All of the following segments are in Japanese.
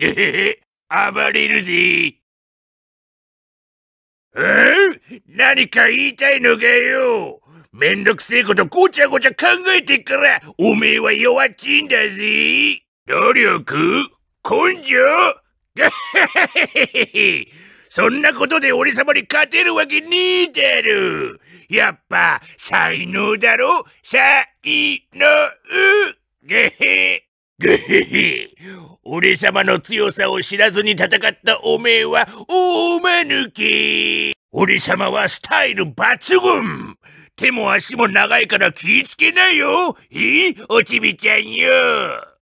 えへへ、暴れるぜ。え何か言いたいのかよ。めんどくせえことごちゃごちゃ考えてっから、おめえは弱っちいんだぜ。努力根性ガッハハヘそんなことで俺様に勝てるわけねえだろやっぱ、才能だろ才能げへ ぐへへ。俺様の強さを知らずに戦ったおめえは大間ぬき。俺様はスタイル抜群。手も足も長いから気ぃつけないよ。ええ、おちびちゃんよ。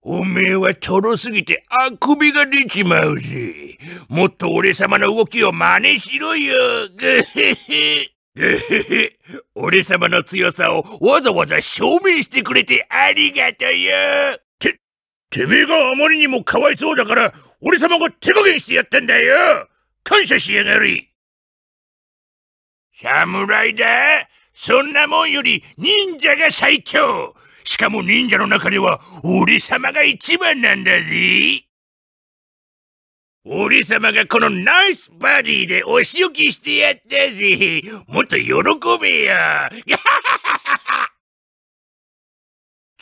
おめえはとろすぎてあくびが出ちまうぜ。もっと俺様の動きを真似しろよ。ぐへへ。ぐへへ。俺様の強さをわざわざ証明してくれてありがとうよ。てめえがあまりにもかわいそうだから、俺様が手加減してやったんだよ感謝しやがれ侍だそんなもんより忍者が最強しかも忍者の中では俺様が一番なんだぜ俺様がこのナイスバディでお仕置きしてやったぜもっと喜べよ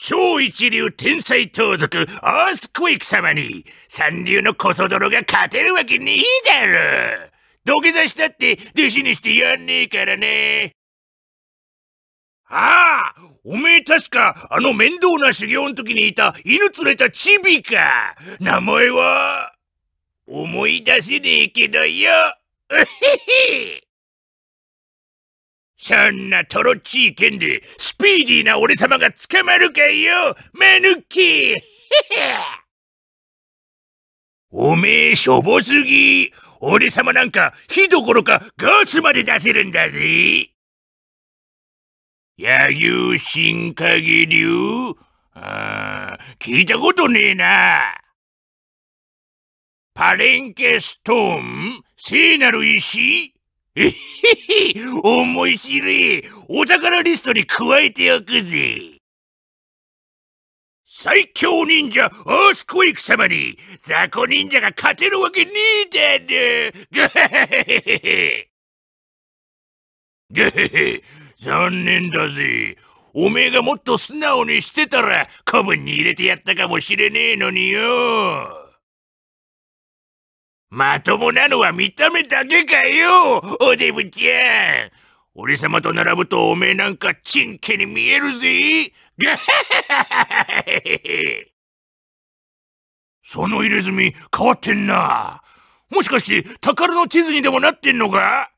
超一流天才盗賊アースクイック様に三流のコソ泥が勝てるわけねえだろ土下座したって弟子にしてやんねえからねああおめえ確かあの面倒な修行の時にいた犬連れたチビか名前は思い出せねえけどようへへそんなトロっちい剣でスピーディーな俺様が捕まるかよマヌッキ おめえしょぼすぎ俺様なんか火どころかガスまで出せるんだぜ弥生新影流ああ、聞いたことねえな。パレンケストーン聖なる石えへへ、面白い。お宝リストに加えておくぜ。最強忍者アースクエイク様に雑魚忍者が勝てるわけねえだろ。へへへ。ハへへ、残念だぜ。おめえがもっと素直にしてたら、古文に入れてやったかもしれねえのによ。まともなのは見た目だけかよおデブちゃん俺様と並ぶとおめえなんかチンケに見えるぜ その入れ墨変わってんな。もしかして宝の地図にでもなってんのか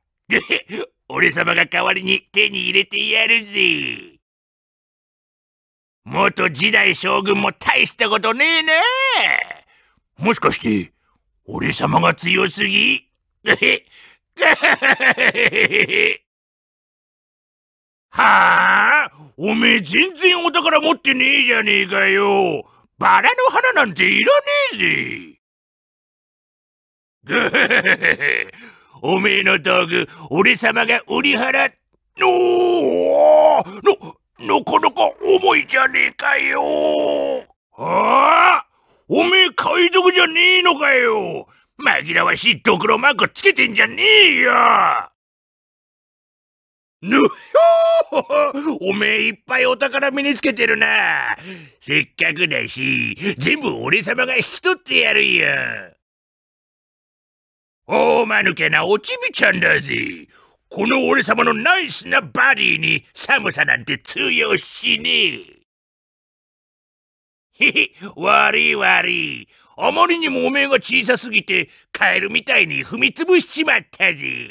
俺 様が代わりに手に入れてやるぜ。元時代将軍も大したことねえな。もしかして、俺様が強すぎ はあおめえ全然お宝持ってねえじゃねえかよバラの花なんていらねえぜ おめえの道具俺様が売り払っのーのこかな重いじゃねえかよはあおめえ海賊じゃねえのかよ紛らわしいドクロマークつけてんじゃねえよぬひょーおめえいっぱいお宝身につけてるなせっかくだし、全部俺様が引き取ってやるよおおまぬけなおちびちゃんだぜこの俺様のナイスなバディに寒さなんて通用しねえへへ、悪い悪い。あまりにもおめえが小さすぎて、カエルみたいに踏みつぶしちまったぜ。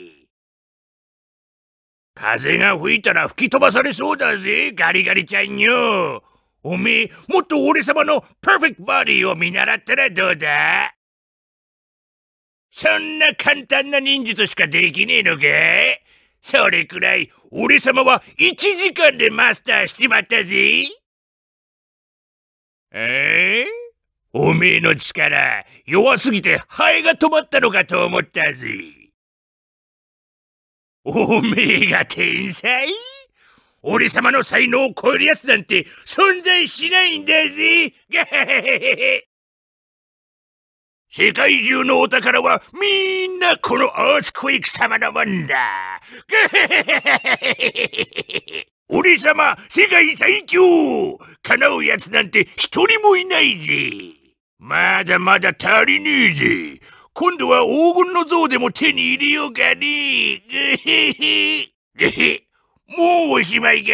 風が吹いたら吹き飛ばされそうだぜ、ガリガリちゃんよ。おめえ、もっと俺様のパーフェクトバディを見習ったらどうだそんな簡単な忍術しかできねえのかそれくらい、俺様は1時間でマスターしちまったぜ。ええおめえの力、弱すぎてハエが止まったのかと思ったぜ。おめえが天才俺様の才能を超える奴なんて存在しないんだぜ 世界中のお宝はみんなこのアースクイック様のもんだ。俺様、世界最強叶う奴なんて一人もいないぜまだまだ足りねえぜ今度は黄金の像でも手に入れようかねぐへへ。ぐへ。もうおしまいか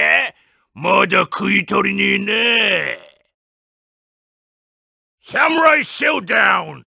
まだ食い取りねえな。サムライ・ショーダウン